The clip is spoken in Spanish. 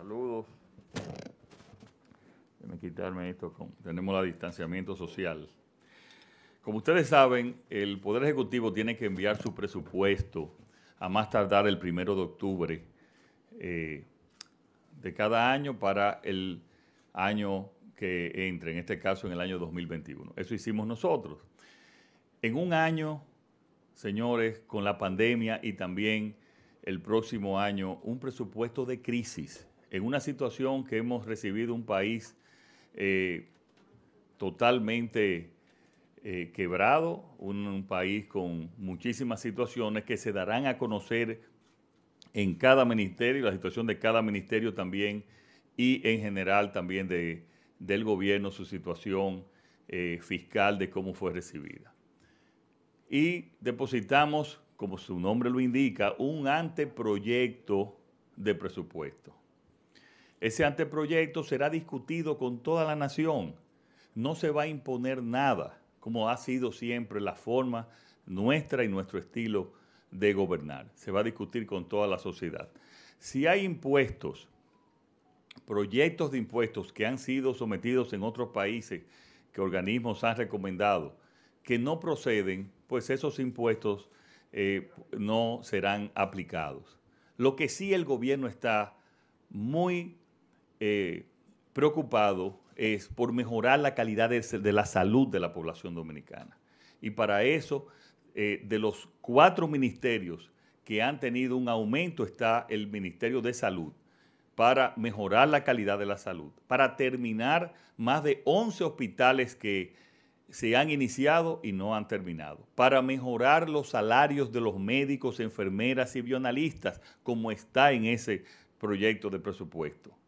Saludos. Déjenme quitarme esto. tenemos la distanciamiento social. Como ustedes saben, el Poder Ejecutivo tiene que enviar su presupuesto a más tardar el primero de octubre eh, de cada año para el año que entre, en este caso en el año 2021. Eso hicimos nosotros. En un año, señores, con la pandemia y también el próximo año, un presupuesto de crisis en una situación que hemos recibido un país eh, totalmente eh, quebrado, un, país con muchísimas situaciones que se darán a conocer en cada ministerio, la situación de cada ministerio también y en general también de, del gobierno, su situación eh, fiscal, de cómo fue recibida. Y depositamos, como su nombre lo indica, un anteproyecto de presupuesto. Ese anteproyecto será discutido con toda la nación. No se va a imponer nada, como ha sido siempre la forma nuestra y nuestro estilo de gobernar. Se va a discutir con toda la sociedad. Si hay impuestos, proyectos de impuestos que han sido sometidos en otros países que organismos han recomendado que no proceden, pues esos impuestos eh, no serán aplicados. Lo que sí el gobierno está muy eh, preocupado es por mejorar la calidad de, la salud de la población dominicana. Y para eso, eh, de los cuatro ministerios que han tenido un aumento está el Ministerio de Salud para mejorar la calidad de la salud, para terminar más de 11 hospitales que se han iniciado y no han terminado, para mejorar los salarios de los médicos, enfermeras y bioanalistas, como está en ese proyecto de presupuesto